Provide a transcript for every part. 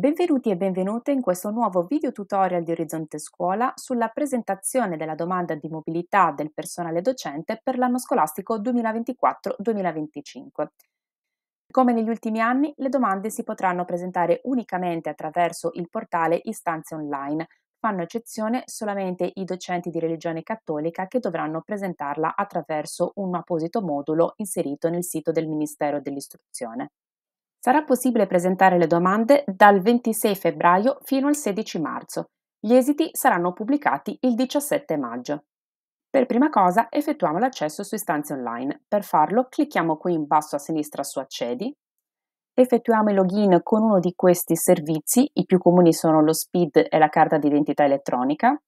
Benvenuti e benvenute in questo nuovo video tutorial di Orizzonte Scuola sulla presentazione della domanda di mobilità del personale docente per l'anno scolastico 2024-2025. Come negli ultimi anni, le domande si potranno presentare unicamente attraverso il portale Istanze Online. Fanno eccezione solamente i docenti di religione cattolica che dovranno presentarla attraverso un apposito modulo inserito nel sito del Ministero dell'Istruzione. Sarà possibile presentare le domande dal 26 febbraio fino al 16 marzo. Gli esiti saranno pubblicati il 17 maggio. Per prima cosa effettuiamo l'accesso su istanze online. Per farlo clicchiamo qui in basso a sinistra su Accedi, effettuiamo il login con uno di questi servizi, i più comuni sono lo SPID e la carta d'identità elettronica,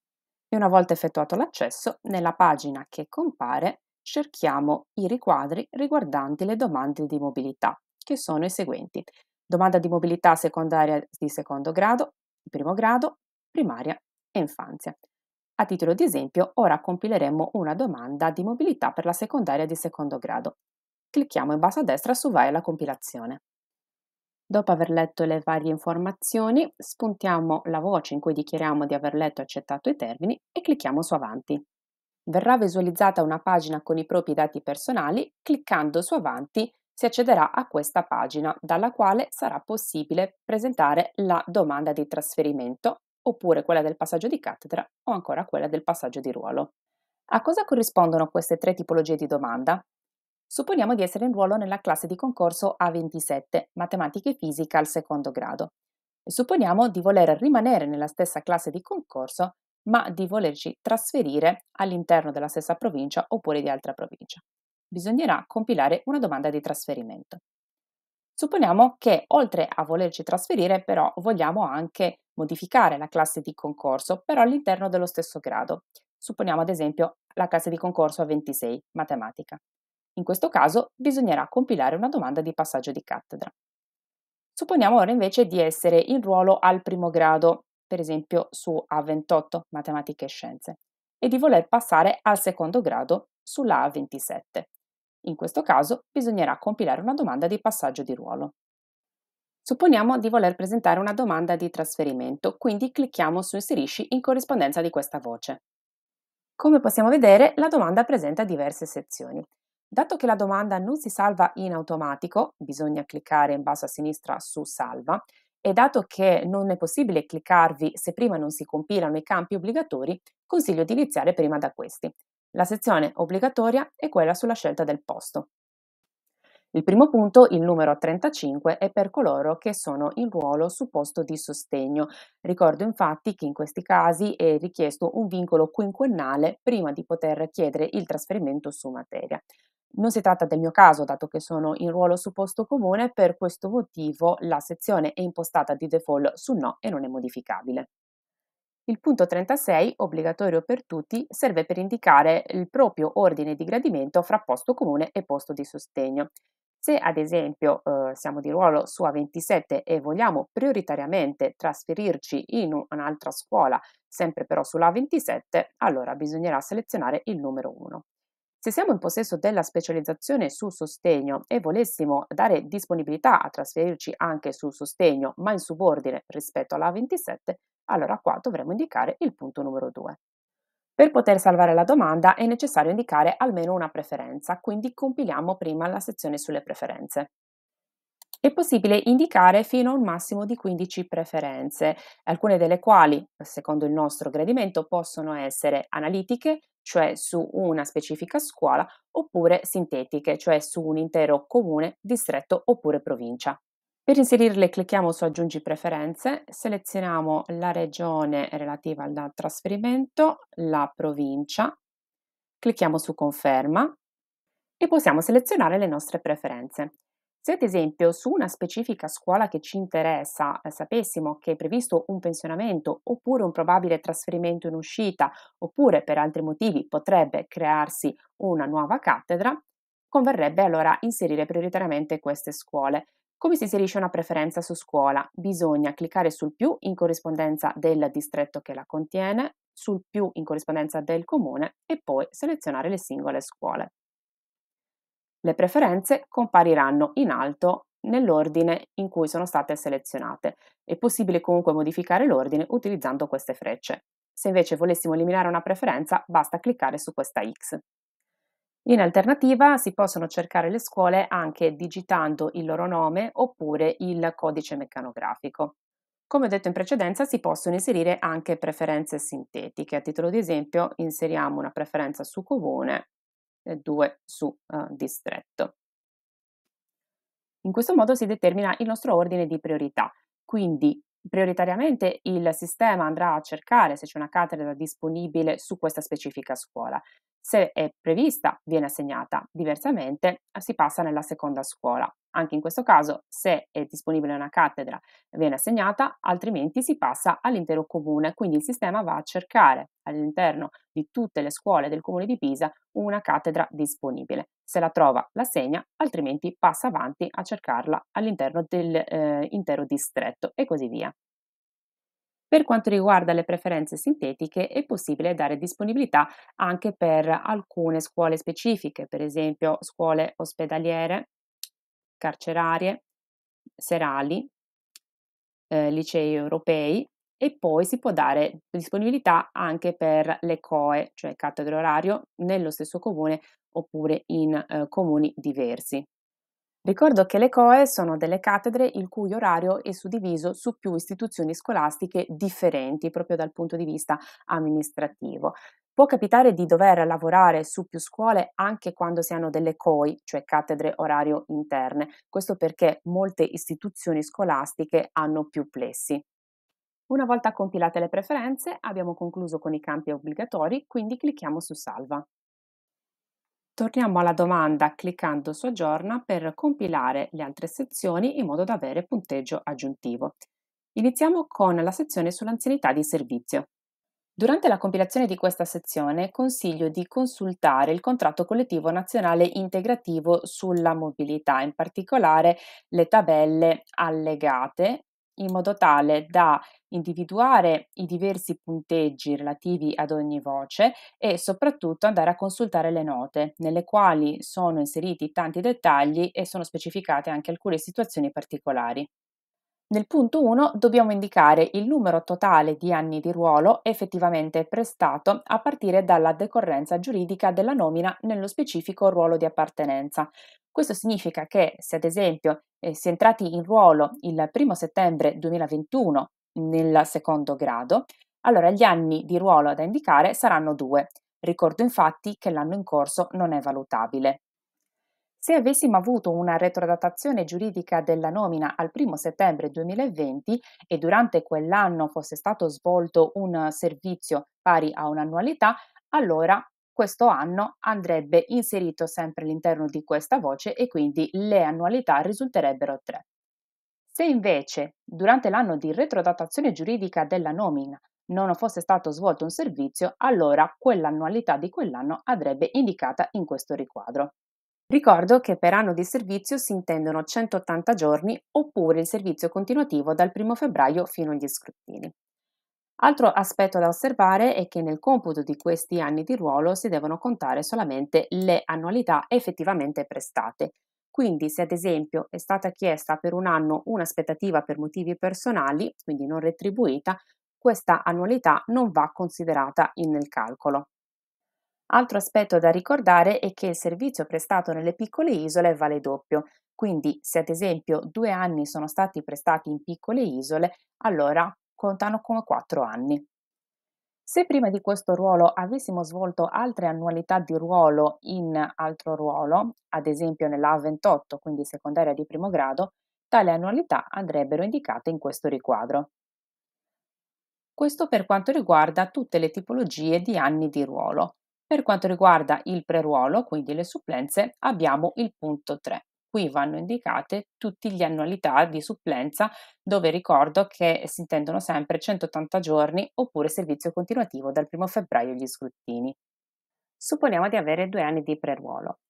e una volta effettuato l'accesso, nella pagina che compare cerchiamo i riquadri riguardanti le domande di mobilità che sono i seguenti. Domanda di mobilità secondaria di secondo grado, primo grado, primaria e infanzia. A titolo di esempio, ora compileremo una domanda di mobilità per la secondaria di secondo grado. Clicchiamo in basso a destra su Vai alla compilazione. Dopo aver letto le varie informazioni, spuntiamo la voce in cui dichiariamo di aver letto e accettato i termini e clicchiamo su Avanti. Verrà visualizzata una pagina con i propri dati personali cliccando su Avanti si accederà a questa pagina dalla quale sarà possibile presentare la domanda di trasferimento oppure quella del passaggio di cattedra o ancora quella del passaggio di ruolo. A cosa corrispondono queste tre tipologie di domanda? Supponiamo di essere in ruolo nella classe di concorso A27, Matematica e Fisica al secondo grado. E supponiamo di voler rimanere nella stessa classe di concorso, ma di volerci trasferire all'interno della stessa provincia oppure di altra provincia bisognerà compilare una domanda di trasferimento. Supponiamo che oltre a volerci trasferire però vogliamo anche modificare la classe di concorso però all'interno dello stesso grado. Supponiamo ad esempio la classe di concorso a 26, matematica. In questo caso bisognerà compilare una domanda di passaggio di cattedra. Supponiamo ora invece di essere in ruolo al primo grado, per esempio su A28, matematica e scienze, e di voler passare al secondo grado sulla A27. In questo caso bisognerà compilare una domanda di passaggio di ruolo. Supponiamo di voler presentare una domanda di trasferimento, quindi clicchiamo su Inserisci in corrispondenza di questa voce. Come possiamo vedere, la domanda presenta diverse sezioni. Dato che la domanda non si salva in automatico, bisogna cliccare in basso a sinistra su Salva, e dato che non è possibile cliccarvi se prima non si compilano i campi obbligatori, consiglio di iniziare prima da questi. La sezione obbligatoria è quella sulla scelta del posto. Il primo punto, il numero 35, è per coloro che sono in ruolo su posto di sostegno. Ricordo infatti che in questi casi è richiesto un vincolo quinquennale prima di poter chiedere il trasferimento su materia. Non si tratta del mio caso, dato che sono in ruolo su posto comune, per questo motivo la sezione è impostata di default su no e non è modificabile. Il punto 36, obbligatorio per tutti, serve per indicare il proprio ordine di gradimento fra posto comune e posto di sostegno. Se ad esempio eh, siamo di ruolo su A27 e vogliamo prioritariamente trasferirci in un'altra scuola, sempre però sulla A27, allora bisognerà selezionare il numero 1. Se siamo in possesso della specializzazione su sostegno e volessimo dare disponibilità a trasferirci anche su sostegno, ma in subordine rispetto alla A27, allora qua dovremo indicare il punto numero 2. Per poter salvare la domanda è necessario indicare almeno una preferenza, quindi compiliamo prima la sezione sulle preferenze. È possibile indicare fino a un massimo di 15 preferenze, alcune delle quali, secondo il nostro gradimento, possono essere analitiche, cioè su una specifica scuola, oppure sintetiche, cioè su un intero comune, distretto oppure provincia. Per inserirle clicchiamo su aggiungi preferenze, selezioniamo la regione relativa al trasferimento, la provincia, clicchiamo su conferma e possiamo selezionare le nostre preferenze. Se ad esempio su una specifica scuola che ci interessa eh, sapessimo che è previsto un pensionamento oppure un probabile trasferimento in uscita oppure per altri motivi potrebbe crearsi una nuova cattedra, converrebbe allora inserire prioritariamente queste scuole come si inserisce una preferenza su scuola? Bisogna cliccare sul più in corrispondenza del distretto che la contiene, sul più in corrispondenza del comune e poi selezionare le singole scuole. Le preferenze compariranno in alto nell'ordine in cui sono state selezionate. È possibile comunque modificare l'ordine utilizzando queste frecce. Se invece volessimo eliminare una preferenza, basta cliccare su questa X. In alternativa si possono cercare le scuole anche digitando il loro nome oppure il codice meccanografico. Come ho detto in precedenza, si possono inserire anche preferenze sintetiche. A titolo di esempio, inseriamo una preferenza su comune e due su uh, distretto. In questo modo si determina il nostro ordine di priorità. Quindi, prioritariamente il sistema andrà a cercare se c'è una cattedra disponibile su questa specifica scuola. Se è prevista, viene assegnata, diversamente si passa nella seconda scuola. Anche in questo caso, se è disponibile una cattedra, viene assegnata, altrimenti si passa all'intero comune. Quindi il sistema va a cercare all'interno di tutte le scuole del comune di Pisa una cattedra disponibile. Se la trova, la segna, altrimenti passa avanti a cercarla all'interno dell'intero eh, distretto e così via. Per quanto riguarda le preferenze sintetiche è possibile dare disponibilità anche per alcune scuole specifiche, per esempio scuole ospedaliere, carcerarie, serali, eh, licei europei e poi si può dare disponibilità anche per le COE, cioè cattedre orario, nello stesso comune oppure in eh, comuni diversi. Ricordo che le COE sono delle cattedre il cui orario è suddiviso su più istituzioni scolastiche differenti proprio dal punto di vista amministrativo. Può capitare di dover lavorare su più scuole anche quando si hanno delle COI, cioè cattedre orario interne, questo perché molte istituzioni scolastiche hanno più plessi. Una volta compilate le preferenze abbiamo concluso con i campi obbligatori, quindi clicchiamo su Salva. Torniamo alla domanda cliccando su aggiorna per compilare le altre sezioni in modo da avere punteggio aggiuntivo. Iniziamo con la sezione sull'anzianità di servizio. Durante la compilazione di questa sezione consiglio di consultare il contratto collettivo nazionale integrativo sulla mobilità, in particolare le tabelle allegate in modo tale da individuare i diversi punteggi relativi ad ogni voce e soprattutto andare a consultare le note, nelle quali sono inseriti tanti dettagli e sono specificate anche alcune situazioni particolari. Nel punto 1 dobbiamo indicare il numero totale di anni di ruolo effettivamente prestato a partire dalla decorrenza giuridica della nomina nello specifico ruolo di appartenenza, questo significa che se ad esempio eh, si è entrati in ruolo il 1 settembre 2021 nel secondo grado, allora gli anni di ruolo da indicare saranno due. Ricordo infatti che l'anno in corso non è valutabile. Se avessimo avuto una retrodatazione giuridica della nomina al 1 settembre 2020 e durante quell'anno fosse stato svolto un servizio pari a un'annualità, allora questo anno andrebbe inserito sempre all'interno di questa voce e quindi le annualità risulterebbero 3. Se invece durante l'anno di retrodatazione giuridica della nomina non fosse stato svolto un servizio, allora quell'annualità di quell'anno andrebbe indicata in questo riquadro. Ricordo che per anno di servizio si intendono 180 giorni oppure il servizio continuativo dal 1 febbraio fino agli scrutini. Altro aspetto da osservare è che nel computo di questi anni di ruolo si devono contare solamente le annualità effettivamente prestate. Quindi se ad esempio è stata chiesta per un anno un'aspettativa per motivi personali, quindi non retribuita, questa annualità non va considerata nel calcolo. Altro aspetto da ricordare è che il servizio prestato nelle piccole isole vale doppio, quindi se ad esempio due anni sono stati prestati in piccole isole, allora contano come 4 anni. Se prima di questo ruolo avessimo svolto altre annualità di ruolo in altro ruolo, ad esempio nella A28, quindi secondaria di primo grado, tale annualità andrebbero indicate in questo riquadro. Questo per quanto riguarda tutte le tipologie di anni di ruolo. Per quanto riguarda il pre-ruolo, quindi le supplenze, abbiamo il punto 3. Qui vanno indicate tutti gli annualità di supplenza dove ricordo che si intendono sempre 180 giorni oppure servizio continuativo dal 1 febbraio gli scrutini. Supponiamo di avere due anni di preruolo.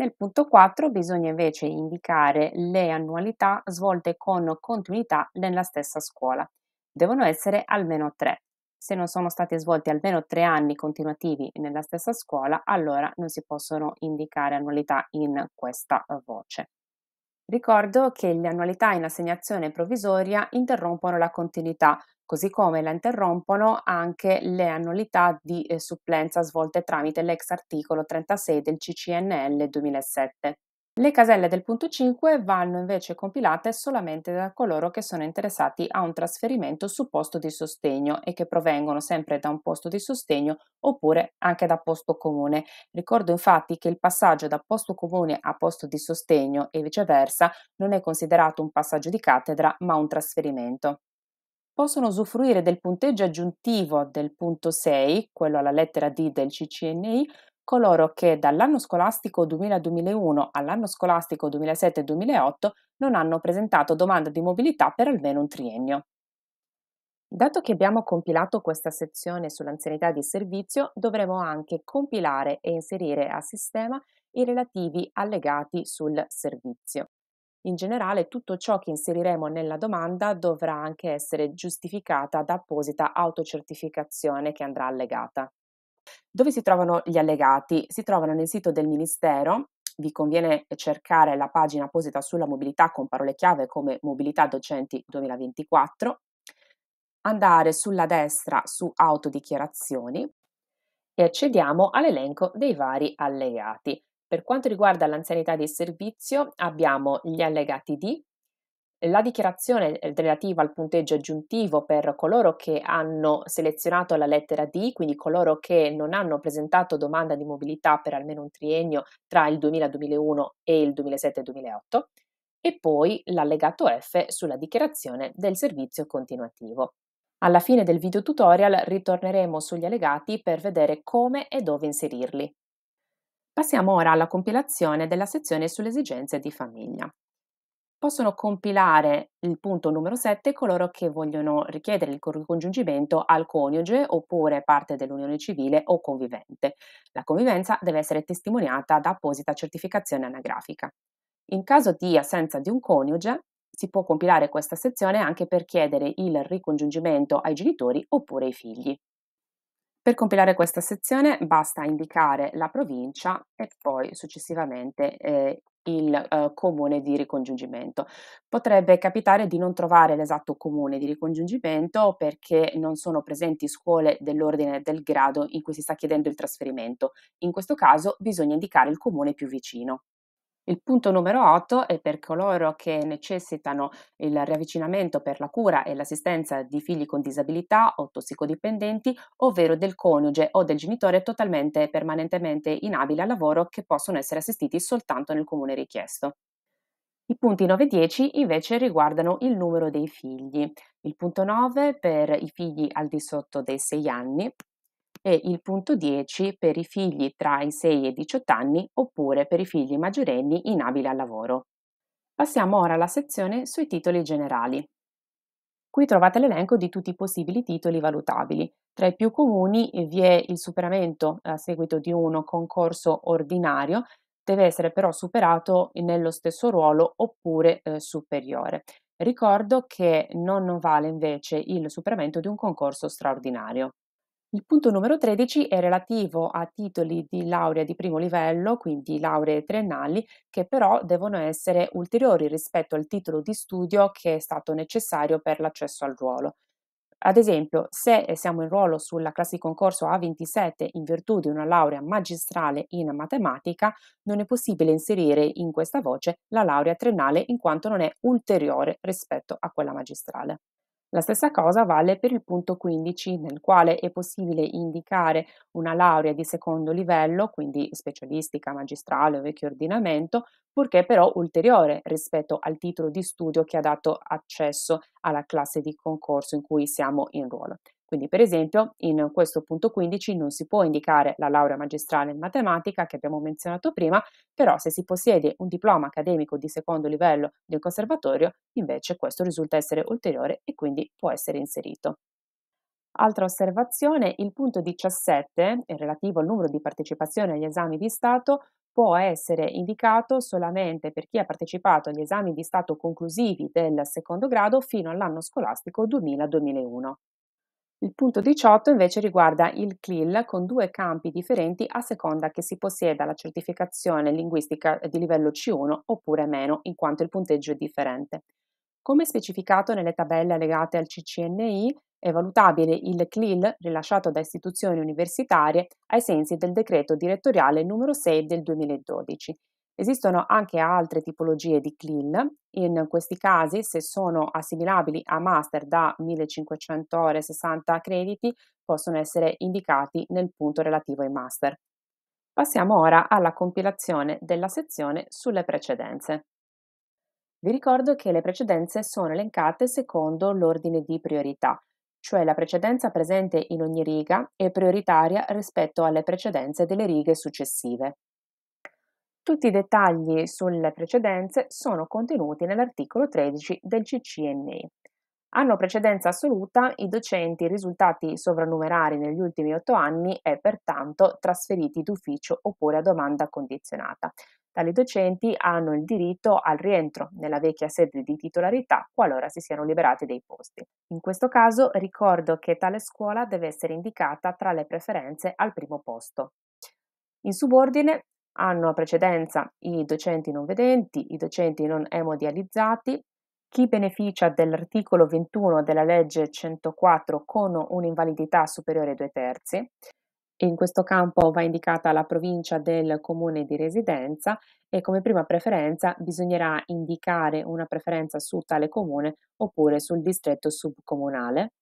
Nel punto 4 bisogna invece indicare le annualità svolte con continuità nella stessa scuola. Devono essere almeno tre se non sono stati svolti almeno tre anni continuativi nella stessa scuola, allora non si possono indicare annualità in questa eh, voce. Ricordo che le annualità in assegnazione provvisoria interrompono la continuità, così come la interrompono anche le annualità di eh, supplenza svolte tramite l'ex articolo 36 del CCNL 2007. Le caselle del punto 5 vanno invece compilate solamente da coloro che sono interessati a un trasferimento su posto di sostegno e che provengono sempre da un posto di sostegno oppure anche da posto comune. Ricordo infatti che il passaggio da posto comune a posto di sostegno e viceversa non è considerato un passaggio di cattedra ma un trasferimento possono usufruire del punteggio aggiuntivo del punto 6, quello alla lettera D del CCNI, coloro che dall'anno scolastico 2000-2001 all'anno scolastico 2007-2008 non hanno presentato domanda di mobilità per almeno un triennio. Dato che abbiamo compilato questa sezione sull'anzianità di servizio, dovremo anche compilare e inserire a sistema i relativi allegati sul servizio. In generale, tutto ciò che inseriremo nella domanda dovrà anche essere giustificata da apposita autocertificazione che andrà allegata. Dove si trovano gli allegati? Si trovano nel sito del Ministero vi conviene cercare la pagina apposita sulla mobilità con parole chiave come Mobilità Docenti 2024, andare sulla destra su Autodichiarazioni e accediamo all'elenco dei vari allegati. Per quanto riguarda l'anzianità di servizio abbiamo gli allegati D, la dichiarazione eh, relativa al punteggio aggiuntivo per coloro che hanno selezionato la lettera D, quindi coloro che non hanno presentato domanda di mobilità per almeno un triennio tra il 2000-2001 e il 2007-2008 e poi l'allegato F sulla dichiarazione del servizio continuativo. Alla fine del video tutorial ritorneremo sugli allegati per vedere come e dove inserirli. Passiamo ora alla compilazione della sezione sulle esigenze di famiglia. Possono compilare il punto numero 7 coloro che vogliono richiedere il ricongiungimento al coniuge oppure parte dell'unione civile o convivente. La convivenza deve essere testimoniata da apposita certificazione anagrafica. In caso di assenza di un coniuge, si può compilare questa sezione anche per chiedere il ricongiungimento ai genitori oppure ai figli. Per compilare questa sezione basta indicare la provincia e poi successivamente eh, il eh, comune di ricongiungimento. Potrebbe capitare di non trovare l'esatto comune di ricongiungimento perché non sono presenti scuole dell'ordine del grado in cui si sta chiedendo il trasferimento. In questo caso bisogna indicare il comune più vicino. Il punto numero 8 è per coloro che necessitano il riavvicinamento per la cura e l'assistenza di figli con disabilità o tossicodipendenti, ovvero del coniuge o del genitore totalmente e permanentemente inabile al lavoro che possono essere assistiti soltanto nel comune richiesto. I punti 9 e 10 invece riguardano il numero dei figli. Il punto 9 per i figli al di sotto dei 6 anni, e il punto 10 per i figli tra i 6 e i 18 anni oppure per i figli maggiorenni in al lavoro. Passiamo ora alla sezione sui titoli generali. Qui trovate l'elenco di tutti i possibili titoli valutabili. Tra i più comuni vi è il superamento a seguito di uno concorso ordinario, deve essere però superato nello stesso ruolo oppure eh, superiore. Ricordo che non vale invece il superamento di un concorso straordinario. Il punto numero 13 è relativo a titoli di laurea di primo livello, quindi lauree triennali, che però devono essere ulteriori rispetto al titolo di studio che è stato necessario per l'accesso al ruolo. Ad esempio, se siamo in ruolo sulla classe di concorso A27 in virtù di una laurea magistrale in matematica, non è possibile inserire in questa voce la laurea triennale in quanto non è ulteriore rispetto a quella magistrale. La stessa cosa vale per il punto 15, nel quale è possibile indicare una laurea di secondo livello, quindi specialistica, magistrale o vecchio ordinamento, purché però ulteriore rispetto al titolo di studio che ha dato accesso alla classe di concorso in cui siamo in ruolo. Quindi per esempio in questo punto 15 non si può indicare la laurea magistrale in matematica che abbiamo menzionato prima, però se si possiede un diploma accademico di secondo livello del conservatorio, invece questo risulta essere ulteriore e quindi può essere inserito. Altra osservazione, il punto 17, eh, relativo al numero di partecipazioni agli esami di Stato, può essere indicato solamente per chi ha partecipato agli esami di Stato conclusivi del secondo grado fino all'anno scolastico 2000-2001. Il punto 18 invece riguarda il CLIL con due campi differenti a seconda che si possieda la certificazione linguistica di livello C1 oppure meno, in quanto il punteggio è differente. Come specificato nelle tabelle legate al CCNI, è valutabile il CLIL rilasciato da istituzioni universitarie ai sensi del decreto direttoriale numero 6 del 2012 Esistono anche altre tipologie di clean, in questi casi se sono assimilabili a master da 1500 ore e 60 crediti possono essere indicati nel punto relativo ai master. Passiamo ora alla compilazione della sezione sulle precedenze. Vi ricordo che le precedenze sono elencate secondo l'ordine di priorità, cioè la precedenza presente in ogni riga è prioritaria rispetto alle precedenze delle righe successive. Tutti i dettagli sulle precedenze sono contenuti nell'articolo 13 del CCNE. Hanno precedenza assoluta i docenti risultati sovrannumerari negli ultimi otto anni e pertanto trasferiti d'ufficio oppure a domanda condizionata. Tali docenti hanno il diritto al rientro nella vecchia sede di titolarità qualora si siano liberati dei posti. In questo caso ricordo che tale scuola deve essere indicata tra le preferenze al primo posto. In subordine, hanno precedenza i docenti non vedenti, i docenti non emodializzati, chi beneficia dell'articolo 21 della legge 104 con un'invalidità superiore ai due terzi. In questo campo va indicata la provincia del comune di residenza e come prima preferenza bisognerà indicare una preferenza su tale comune oppure sul distretto subcomunale.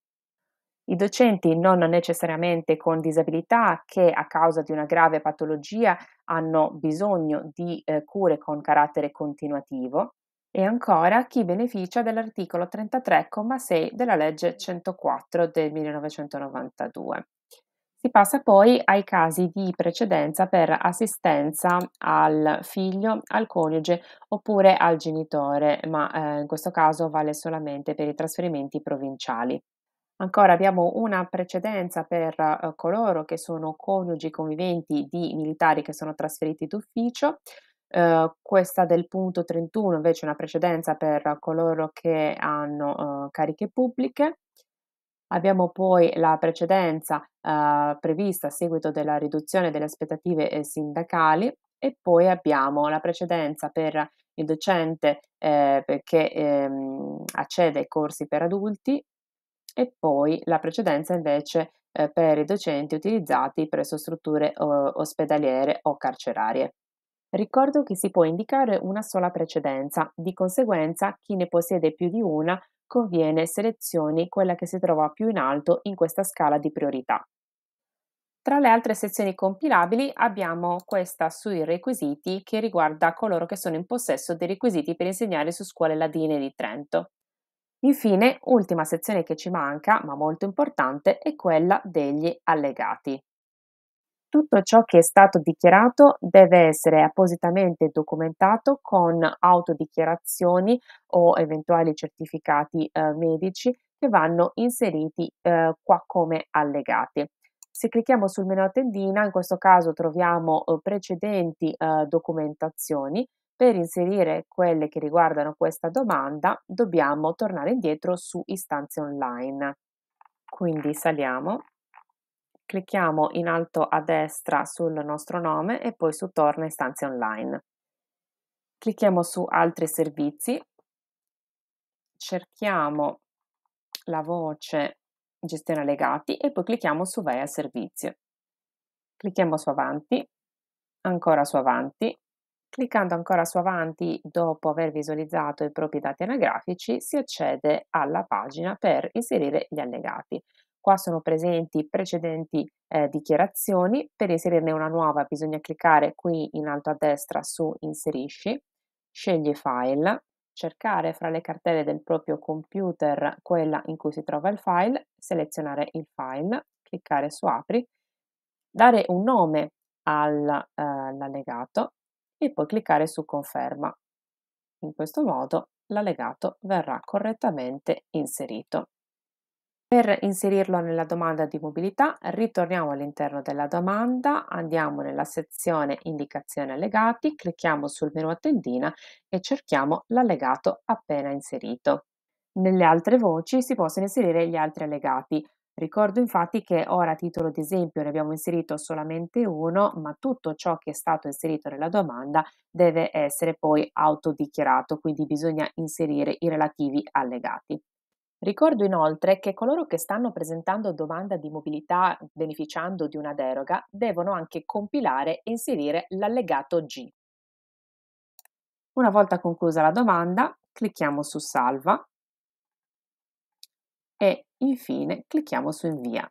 I docenti non necessariamente con disabilità che a causa di una grave patologia hanno bisogno di eh, cure con carattere continuativo e ancora chi beneficia dell'articolo 33,6 della legge 104 del 1992. Si passa poi ai casi di precedenza per assistenza al figlio, al coniuge oppure al genitore, ma eh, in questo caso vale solamente per i trasferimenti provinciali. Ancora abbiamo una precedenza per eh, coloro che sono coniugi conviventi di militari che sono trasferiti d'ufficio. Eh, questa del punto 31 invece è una precedenza per coloro che hanno eh, cariche pubbliche. Abbiamo poi la precedenza eh, prevista a seguito della riduzione delle aspettative eh, sindacali e poi abbiamo la precedenza per il docente eh, che ehm, accede ai corsi per adulti e poi la precedenza invece eh, per i docenti utilizzati presso strutture eh, ospedaliere o carcerarie. Ricordo che si può indicare una sola precedenza, di conseguenza chi ne possiede più di una conviene selezioni quella che si trova più in alto in questa scala di priorità. Tra le altre sezioni compilabili abbiamo questa sui requisiti che riguarda coloro che sono in possesso dei requisiti per insegnare su scuole ladine di Trento. Infine, ultima sezione che ci manca, ma molto importante, è quella degli allegati. Tutto ciò che è stato dichiarato deve essere appositamente documentato con autodichiarazioni o eventuali certificati eh, medici che vanno inseriti eh, qua come allegati. Se clicchiamo sul menu a tendina, in questo caso troviamo eh, precedenti eh, documentazioni per inserire quelle che riguardano questa domanda dobbiamo tornare indietro su istanze online. Quindi saliamo, clicchiamo in alto a destra sul nostro nome e poi su torna istanze online. Clicchiamo su altri servizi, cerchiamo la voce gestione legati e poi clicchiamo su vai a servizio. Clicchiamo su avanti, ancora su avanti, Cliccando ancora su avanti dopo aver visualizzato i propri dati anagrafici si accede alla pagina per inserire gli allegati. Qua sono presenti precedenti eh, dichiarazioni, per inserirne una nuova bisogna cliccare qui in alto a destra su Inserisci, scegli File, cercare fra le cartelle del proprio computer quella in cui si trova il file, selezionare il file, cliccare su Apri, dare un nome eh, all'allegato, e poi cliccare su conferma. In questo modo l'allegato verrà correttamente inserito. Per inserirlo nella domanda di mobilità ritorniamo all'interno della domanda, andiamo nella sezione indicazione allegati, clicchiamo sul menu a tendina e cerchiamo l'allegato appena inserito. Nelle altre voci si possono inserire gli altri allegati, Ricordo infatti che ora a titolo di esempio ne abbiamo inserito solamente uno, ma tutto ciò che è stato inserito nella domanda deve essere poi autodichiarato, quindi bisogna inserire i relativi allegati. Ricordo inoltre che coloro che stanno presentando domanda di mobilità beneficiando di una deroga devono anche compilare e inserire l'allegato G. Una volta conclusa la domanda, clicchiamo su Salva e infine clicchiamo su invia.